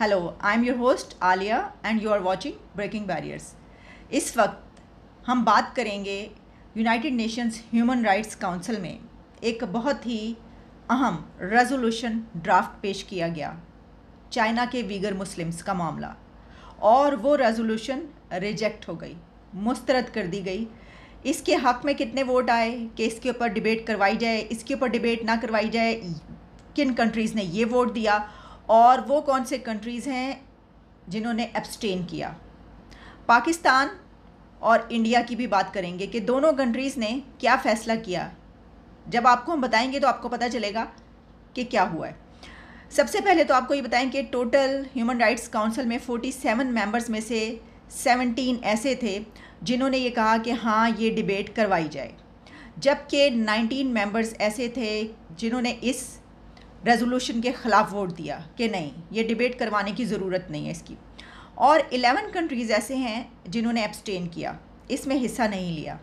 Hello I am your host Alia and you are watching breaking barriers इस वक्त हम बात करेंगे united nations human rights council में एक बहुत ही अहम रेजोल्यूशन ड्राफ्ट पेश किया गया चाइना के वीगर मुस्लिम्स का मामला और वो रेजोल्यूशन रिजेक्ट हो गई मुस्तरद कर दी गई इसके हक़ में कितने वोट आए कि इसके ऊपर डिबेट करवाई जाए इसके ऊपर डिबेट ना करवाई जाए किन कंट्रीज़ ने ये वोट दिया और वो कौन से कंट्रीज़ हैं जिन्होंने एब्सटेन किया पाकिस्तान और इंडिया की भी बात करेंगे कि दोनों कंट्रीज़ ने क्या फ़ैसला किया जब आपको हम बताएंगे तो आपको पता चलेगा कि क्या हुआ है सबसे पहले तो आपको ये बताएं कि टोटल ह्यूमन राइट्स काउंसिल में 47 मेम्बर्स में से 17 ऐसे थे जिन्होंने ये कहा कि हाँ ये डिबेट करवाई जाए जबकि 19 मेंबर्स ऐसे थे जिन्होंने इस रेजोल्यूशन के ख़िलाफ़ वोट दिया कि नहीं ये डिबेट करवाने की ज़रूरत नहीं है इसकी और 11 कंट्रीज़ ऐसे हैं जिन्होंने एब्सटेन किया इसमें हिस्सा नहीं लिया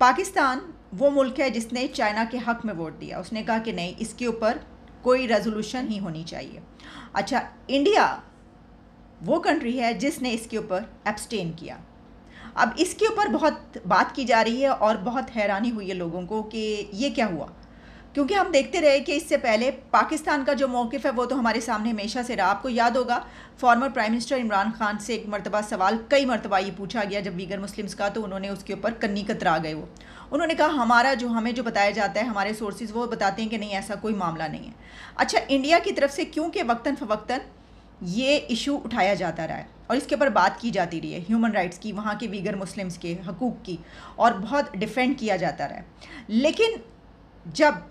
पाकिस्तान वो मुल्क है जिसने चाइना के हक़ में वोट दिया उसने कहा कि नहीं इसके ऊपर कोई रेजोल्यूशन ही होनी चाहिए अच्छा इंडिया वो कंट्री है जिसने इसके ऊपर एब्सटेन किया अब इसके ऊपर बहुत बात की जा रही है और बहुत हैरानी हुई है लोगों को कि ये क्या हुआ क्योंकि हम देखते रहे कि इससे पहले पाकिस्तान का जो मौकफ़ है वो तो हमारे सामने हमेशा से रहा आपको याद होगा former prime minister Imran Khan से एक मरतबा सवाल कई मरतबा ये पूछा गया जब वीगर मुस्लिम्स का तो उन्होंने उसके ऊपर कन्नी कतरा गए वो उन्होंने कहा हमारा जो हमें जो बताया जाता है हमारे सोर्सेज वो बताते हैं कि नहीं ऐसा कोई मामला नहीं है अच्छा इंडिया की तरफ से क्योंकि वक्ता फ़वक्ता ये इशू उठाया जाता रहा है और इसके ऊपर बात की जाती रही है ह्यूमन राइट्स की वहाँ के वीगर मुस्लिम्स के हकूक़ की और बहुत डिफेंड किया जाता रहा है लेकिन जब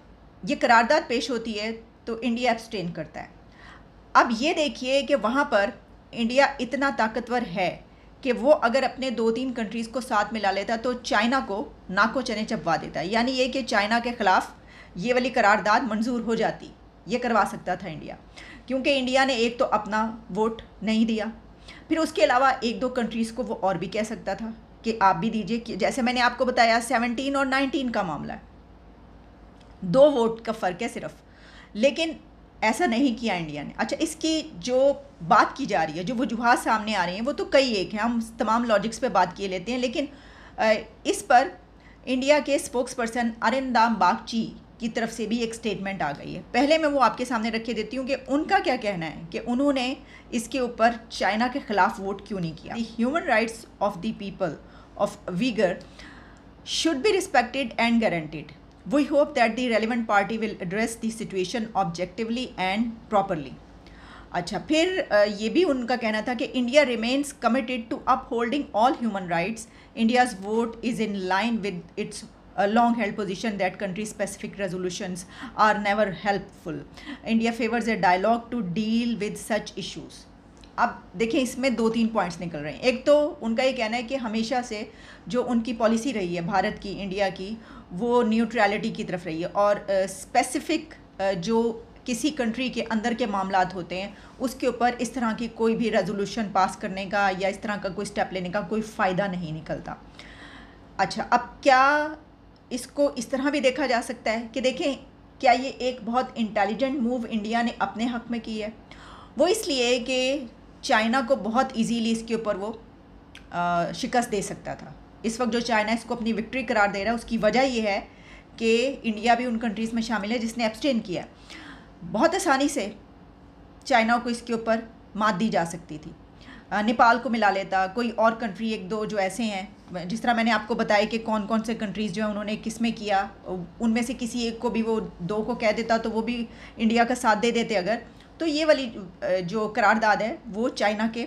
ये करारदाद पेश होती है तो इंडिया एब्सटेन करता है अब ये देखिए कि वहाँ पर इंडिया इतना ताकतवर है कि वो अगर अपने दो तीन कंट्रीज़ को साथ मिला लेता तो चाइना को नाको चने चपवा देता यानी ये कि चाइना के ख़िलाफ़ ये वाली करारदाद मंजूर हो जाती ये करवा सकता था इंडिया क्योंकि इंडिया ने एक तो अपना वोट नहीं दिया फिर उसके अलावा एक दो कंट्रीज़ को वो और भी कह सकता था कि आप भी दीजिए जैसे मैंने आपको बताया सेवनटीन और नाइनटीन का मामला है दो वोट का फ़र्क है सिर्फ लेकिन ऐसा नहीं किया इंडिया ने अच्छा इसकी जो बात की जा रही है जो वजूहत सामने आ रही हैं वो तो कई एक हैं हम तमाम लॉजिक्स पे बात किए लेते हैं लेकिन इस पर इंडिया के स्पोक्स पर्सन अरिंदाम बागची की तरफ से भी एक स्टेटमेंट आ गई है पहले मैं वो आपके सामने रखे देती हूँ कि उनका क्या कहना है कि उन्होंने इसके ऊपर चाइना के ख़िलाफ़ वोट क्यों नहीं किया human rights of the people of Uyghur should be respected and guaranteed We hope that the relevant party will address the situation objectively and properly. अच्छा फिर ये भी उनका कहना था कि India remains committed to upholding all human rights India's vote is in line with its a long held position that country specific resolutions are never helpful india favors a dialogue to deal with such issues अब देखें इसमें दो तीन points निकल रहे हैं एक तो उनका ये कहना है कि हमेशा से जो उनकी पॉलिसी रही है भारत की इंडिया की वो न्यूट्रलिटी की तरफ रही है और स्पेसिफिक जो किसी कंट्री के अंदर के मामला होते हैं उसके ऊपर इस तरह की कोई भी रेजोल्यूशन पास करने का या इस तरह का कोई स्टेप लेने का कोई फ़ायदा नहीं निकलता अच्छा अब क्या इसको इस तरह भी देखा जा सकता है कि देखें क्या ये एक बहुत इंटेलिजेंट मूव इंडिया ने अपने हक में की है वो इसलिए कि चाइना को बहुत इजीली इसके ऊपर वो शिकस्त दे सकता था इस वक्त जो चाइना इसको अपनी विक्ट्री करार दे रहा है उसकी वजह ये है कि इंडिया भी उन कंट्रीज़ में शामिल है जिसने एब्सटेन किया बहुत आसानी से चाइना को इसके ऊपर मात दी जा सकती थी नेपाल को मिला लेता कोई और कंट्री एक दो जो ऐसे हैं जिस तरह मैंने आपको बताया कि कौन कौन से कंट्रीज़ जो हैं उन्होंने किस में किया उनमें से किसी एक को भी वो दो को कह देता तो वो भी इंडिया का साथ दे देते अगर तो ये वाली जो करारदाद है वो चाइना के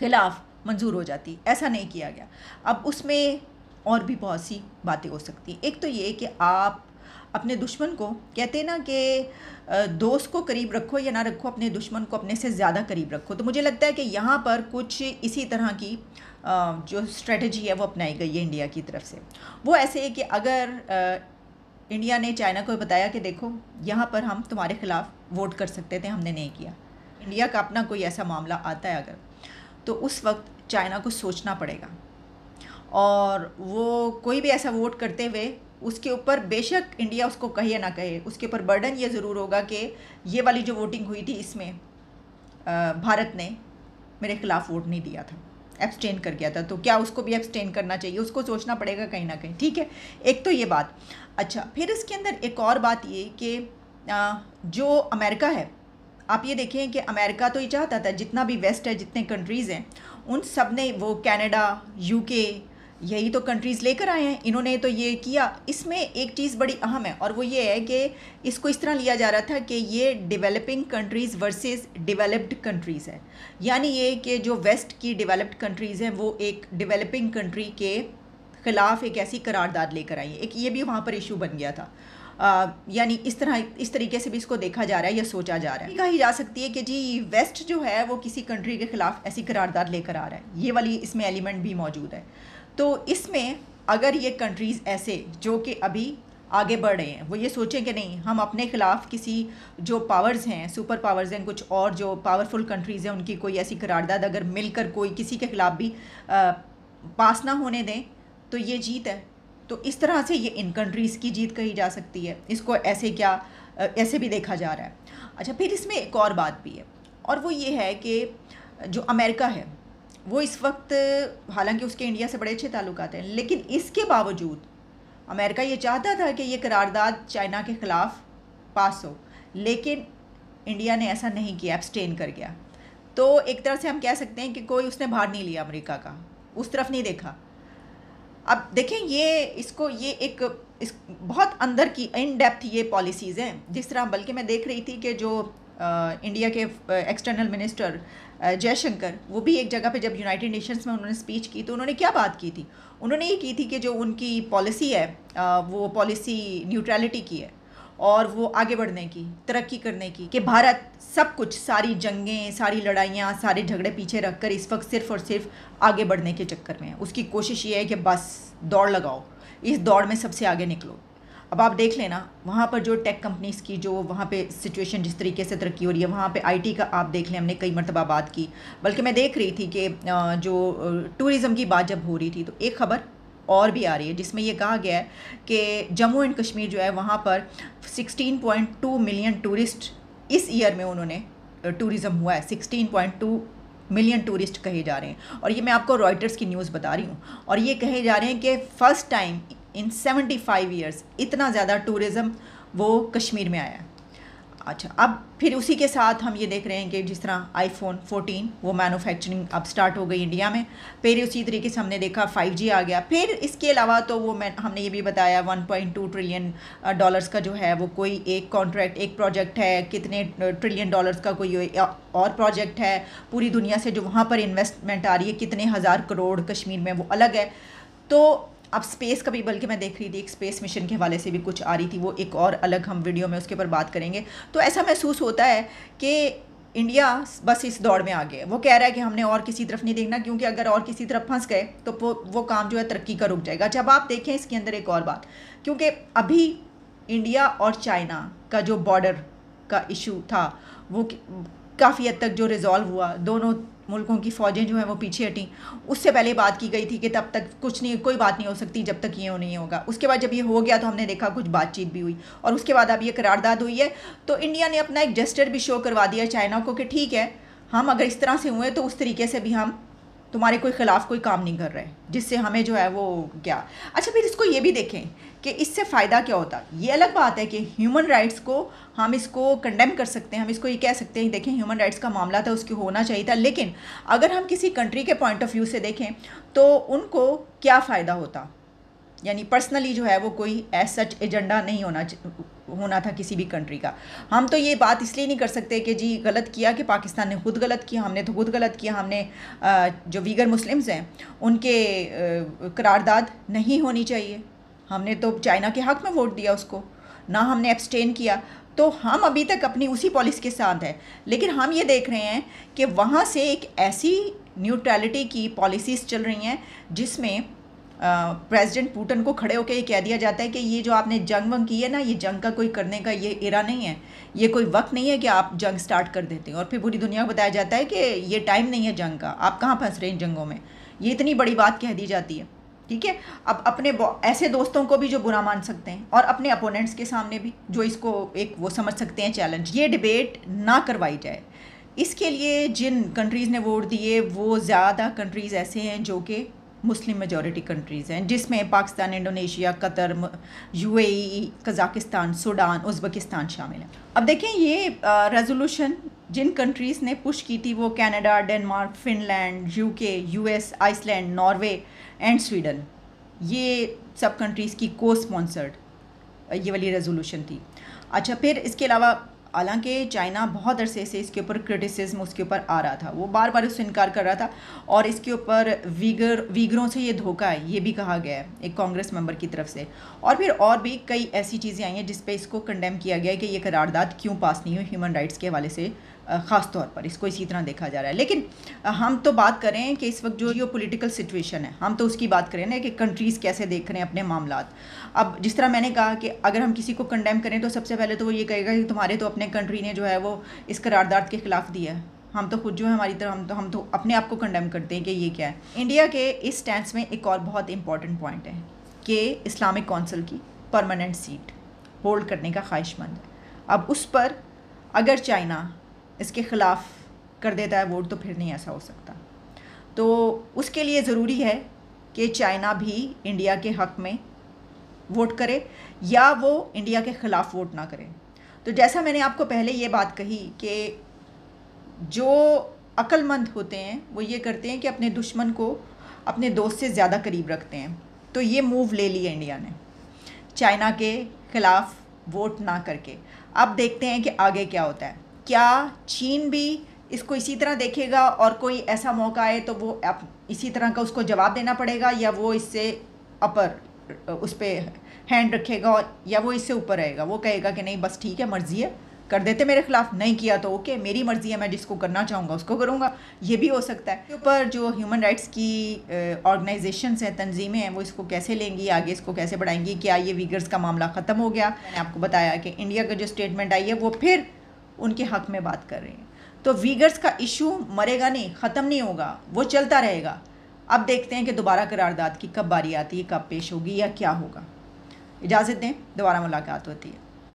ख़िलाफ़ मंजूर हो जाती ऐसा नहीं किया गया अब उसमें और भी बहुत सी बातें हो सकती हैं एक तो ये कि आप अपने दुश्मन को कहते ना कि दोस्त को करीब रखो या ना रखो अपने दुश्मन को अपने से ज़्यादा करीब रखो तो मुझे लगता है कि यहाँ पर कुछ इसी तरह की जो स्ट्रेटजी है वो अपनाई गई है इंडिया की तरफ से वो ऐसे है कि अगर इंडिया ने चाइना को बताया कि देखो यहाँ पर हम तुम्हारे ख़िलाफ़ वोट कर सकते थे हमने नहीं किया इंडिया का अपना कोई ऐसा मामला आता है अगर तो उस वक्त चाइना को सोचना पड़ेगा और वो कोई भी ऐसा वोट करते हुए उसके ऊपर बेशक इंडिया उसको कहे ना कहे उसके ऊपर बर्डन ये ज़रूर होगा कि ये वाली जो वोटिंग हुई थी इसमें भारत ने मेरे खिलाफ वोट नहीं दिया था एब्सटेन कर गया था तो क्या उसको भी एब्सटेन करना चाहिए उसको सोचना पड़ेगा कहीं ना कहीं ठीक है एक तो ये बात अच्छा फिर इसके अंदर एक और बात ये कि जो अमेरिका है आप ये देखें कि अमेरिका तो ये चाहता था जितना भी वेस्ट है जितने कंट्रीज़ हैं उन सब ने वो कैनेडा यूके यही तो कंट्रीज़ लेकर आए हैं इन्होंने तो ये किया इसमें एक चीज़ बड़ी अहम है और वो ये है कि इसको इस तरह लिया जा रहा था कि ये developing countries versus developed countries है यानी ये कि जो वेस्ट की डेवलप्ड कंट्रीज़ हैं वो एक डेवलपिंग कंट्री के ख़िलाफ़ एक ऐसी करारदाद लेकर आई है एक ये भी वहाँ पर इशू बन गया था यानी इस तरह इस तरीके से भी इसको देखा जा रहा है या सोचा जा रहा है कही जा सकती है कि जी वेस्ट जो है वो किसी कंट्री के ख़िलाफ़ ऐसी करारदाद लेकर आ रहा है ये वाली इसमें एलिमेंट भी मौजूद है तो इसमें अगर ये कंट्रीज़ ऐसे जो कि अभी आगे बढ़ रहे हैं वो ये सोचें कि नहीं हम अपने ख़िलाफ़ किसी जो पावर्स हैं सुपर पावर्स हैं कुछ और जो पावरफुल कंट्रीज़ हैं उनकी कोई ऐसी करारदाद अगर मिलकर कोई किसी के ख़िलाफ़ भी आ, पास ना होने दें तो ये जीत है तो इस तरह से ये इन कंट्रीज़ की जीत कही जा सकती है इसको ऐसे क्या ऐसे भी देखा जा रहा है अच्छा फिर इसमें एक और बात भी है और वो ये है कि जो अमेरिका है वो इस वक्त हालांकि उसके इंडिया से बड़े अच्छे ताल्लुक हैं लेकिन इसके बावजूद अमेरिका ये चाहता था कि ये करारदाद चाइना के ख़िलाफ़ पास हो लेकिन इंडिया ने ऐसा नहीं किया एब्सटेन कर गया तो एक तरह से हम कह सकते हैं कि कोई उसने भार नहीं लिया अमेरिका का उस तरफ नहीं देखा अब देखें ये इसको ये एक इस बहुत अंदर की इन डेप्थ ये पॉलिसीज़ हैं जिस तरह बल्कि मैं देख रही थी कि जो आ, इंडिया के एक्सटर्नल मिनिस्टर जयशंकर वो भी एक जगह पे जब यूनाइटेड नेशंस में उन्होंने स्पीच की तो उन्होंने क्या बात की थी उन्होंने ये की थी कि जो उनकी पॉलिसी है आ, वो पॉलिसी न्यूट्रलिटी की है और वो आगे बढ़ने की तरक्की करने की कि भारत सब कुछ सारी जंगें सारी लड़ाइयाँ सारे झगड़े पीछे रख कर इस वक्त सिर्फ और सिर्फ आगे बढ़ने के चक्कर में है उसकी कोशिश ये है कि बस दौड़ लगाओ इस दौड़ में सबसे आगे निकलो अब आप देख लेना वहाँ पर जो टेक कंपनीज़ की जो वहाँ पे सिचुएशन जिस तरीके से तरक्की हो रही है वहाँ पे आईटी का आप देख लें हमने कई मरतबा बात की बल्कि मैं देख रही थी कि जो टूरिज़म की बात जब हो रही थी तो एक खबर और भी आ रही है जिसमें ये कहा गया है कि जम्मू एंड कश्मीर जो है वहाँ पर 16.2 मिलियन टूरिस्ट इस ईयर में उन्होंने टूरिज़म हुआ है 16.2 मिलियन टूरिस्ट कहे जा रहे हैं और ये मैं आपको रॉयटर्स की न्यूज़ बता रही हूँ और ये कहे जा रहे हैं कि first time in 75 five years इतना ज़्यादा टूरिज़म वो कश्मीर में आया है अच्छा अब फिर उसी के साथ हम ये देख रहे हैं कि जिस तरह आईफोन 14 वो मैन्युफैक्चरिंग अब स्टार्ट हो गई इंडिया में फिर उसी तरीके से हमने देखा 5G आ गया फिर इसके अलावा तो वो मैं हमने ये भी बताया 1.2 ट्रिलियन डॉलर्स का जो है वो कोई एक कॉन्ट्रैक्ट एक प्रोजेक्ट है कितने ट्रिलियन डॉलर्स का कोई और प्रोजेक्ट है पूरी दुनिया से जो वहाँ पर इन्वेस्टमेंट आ रही है कितने हज़ार करोड़ कश्मीर में वो अलग है तो अब स्पेस का भी बल्कि मैं देख रही थी एक स्पेस मिशन के हवाले से भी कुछ आ रही थी वो एक और अलग हम वीडियो में उसके ऊपर बात करेंगे तो ऐसा महसूस होता है कि इंडिया बस इस दौड़ में आ गया वो कह रहा है कि हमने और किसी तरफ नहीं देखना क्योंकि अगर और किसी तरफ फंस गए तो वो वो काम जो है तरक्की का रुक जाएगा जब आप देखें इसके अंदर एक और बात क्योंकि अभी इंडिया और चाइना का जो बॉर्डर का इशू था वो काफ़ी हद तक जो रिज़ॉल्व हुआ दोनों मुल्कों की फ़ौजें जो हैं वो पीछे हटी उससे पहले बात की गई थी कि तब तक कुछ नहीं कोई बात नहीं हो सकती जब तक ये नहीं होगा उसके बाद जब ये हो गया तो हमने देखा कुछ बातचीत भी हुई और उसके बाद अब ये करारदाद हुई है तो इंडिया ने अपना एक जेस्टर भी शो करवा दिया चाइना को कि ठीक है हम अगर इस तरह से हुए तो उस तरीके से भी हम तुम्हारे कोई ख़िलाफ़ कोई काम नहीं कर रहे जिससे हमें जो है वो क्या अच्छा फिर इसको ये भी देखें कि इससे फ़ायदा क्या होता ये अलग बात है कि ह्यूमन राइट्स को हम इसको कंडेम कर सकते हैं हम इसको ये कह सकते हैं देखें ह्यूमन राइट्स का मामला था उसके होना चाहिए था लेकिन अगर हम किसी कंट्री के पॉइंट ऑफ व्यू से देखें तो उनको क्या फ़ायदा होता यानी पर्सनली जो है वो कोई एज सच एजेंडा नहीं होना होना था किसी भी कंट्री का हम तो ये बात इसलिए नहीं कर सकते कि जी गलत किया कि पाकिस्तान ने खुद गलत किया हमने तो खुद गलत किया हमने जो वीगर मुस्लिम्स हैं उनके करारदाद नहीं होनी चाहिए हमने तो चाइना के हक में वोट दिया उसको ना हमने एब्सटेन किया तो हम अभी तक अपनी उसी पॉलिसी के साथ हैं लेकिन हम ये देख रहे हैं कि वहाँ से एक ऐसी न्यूट्रलिटी की पॉलिसीज़ चल रही हैं जिसमें प्रेसिडेंट पुटन को खड़े होकर ये कह दिया जाता है कि ये जो आपने जंग वंग की है ना ये जंग का कोई करने का ये इरा नहीं है ये कोई वक्त नहीं है कि आप जंग स्टार्ट कर देते हैं और फिर पूरी दुनिया को बताया जाता है कि ये टाइम नहीं है जंग का आप कहाँ फंस रहे हैं जंगों में ये इतनी बड़ी बात कह दी जाती है ठीक है अब अपने ऐसे दोस्तों को भी जो बुरा मान सकते हैं और अपने अपोनेंट्स के सामने भी जो इसको एक वो समझ सकते हैं चैलेंज ये डिबेट ना करवाई जाए इसके लिए जिन कंट्रीज़ ने वोट दिए वो ज़्यादा कंट्रीज़ ऐसे हैं जो कि मुस्लिम मेजॉरिटी कंट्रीज़ हैं जिसमें Pakistan Indonesia Qatar UAE, e, Kazakhstan Sudan Uzbekistan शामिल हैं अब देखें ये रेजोल्यूशन जिन कंट्रीज़ ने पुश की थी वो Canada Denmark Finland UK US Iceland Norway and Sweden ये सब कंट्रीज़ की को स्पॉन्सर्ड ये वाली रेजोल्यूशन थी अच्छा फिर इसके अलावा हालांकि चाइना बहुत अरसे से इसके ऊपर क्रिटिसिज्म उसके ऊपर आ रहा था वो बार बार उससे इनकार कर रहा था और इसके ऊपर वीगर वीगरों से ये धोखा है ये भी कहा गया है एक कांग्रेस मेंबर की तरफ से और फिर और भी कई ऐसी चीज़ें आई हैं जिस पे इसको कंडेम किया गया है कि ये करारदाद क्यों पास नहीं हुई ह्यूमन राइट्स के हवाले से ख़ास तौर पर इसको इसी तरह देखा जा रहा है लेकिन हम तो बात करें कि इस वक्त जो ये पोलिटिकल सिचुएशन है हम तो उसकी बात करें ना कि कंट्रीज़ कैसे देख रहे हैं अपने मामला अब जिस तरह मैंने कहा कि अगर हम किसी को कंडेम करें तो सबसे पहले तो वो ये कहेगा कि तुम्हारे तो अपने कंट्री ने जो है वो इस करारदाद के ख़िलाफ़ दिया है हम तो खुद जो है हमारी तरह हम तो हम तो अपने आप को कंडेम करते हैं कि ये क्या है इंडिया के इस स्टैंड में एक और बहुत इंपॉर्टेंट पॉइंट है कि इस्लामिक कौंसिल की परमानेंट सीट होल्ड करने का ख्वाहिशमंद है अब उस पर अगर चाइना इसके ख़िलाफ़ कर देता है वोट तो फिर नहीं ऐसा हो सकता तो उसके लिए ज़रूरी है कि चाइना भी इंडिया के हक़ में वोट करे या वो इंडिया के ख़िलाफ़ वोट ना करे तो जैसा मैंने आपको पहले ये बात कही कि जो अक्लमंद होते हैं वो ये करते हैं कि अपने दुश्मन को अपने दोस्त से ज़्यादा करीब रखते हैं तो ये मूव ले लिया इंडिया ने चाइना के ख़िलाफ़ वोट ना करके अब देखते हैं कि आगे क्या होता है क्या चीन भी इसको इसी तरह देखेगा और कोई ऐसा मौका आए तो वो आप इसी तरह का उसको जवाब देना पड़ेगा या वो इससे अपर उस पर हैंड रखेगा और या वो इससे ऊपर रहेगा वो कहेगा कि नहीं बस ठीक है मर्ज़ी है कर देते मेरे खिलाफ नहीं किया तो ओके मेरी मर्ज़ी है मैं जिसको करना चाहूँगा उसको करूँगा ये भी हो सकता है ऊपर जो ह्यूमन राइट्स की ऑर्गेनाइजेशंस हैं तंजीमें हैं वो इसको कैसे लेंगी आगे इसको कैसे बढ़ाएंगी क्या ये वीगर्स का मामला ख़त्म हो गया मैंने आपको बताया कि इंडिया का जो स्टेटमेंट आई है वो फिर उनके हक में बात कर रहे हैं तो वीगर्स का इशू मरेगा नहीं ख़त्म नहीं होगा वो चलता रहेगा अब देखते हैं कि दोबारा करारदाद की कब बारी आती है कब पेश होगी या क्या होगा इजाज़त दें दोबारा मुलाकात होती है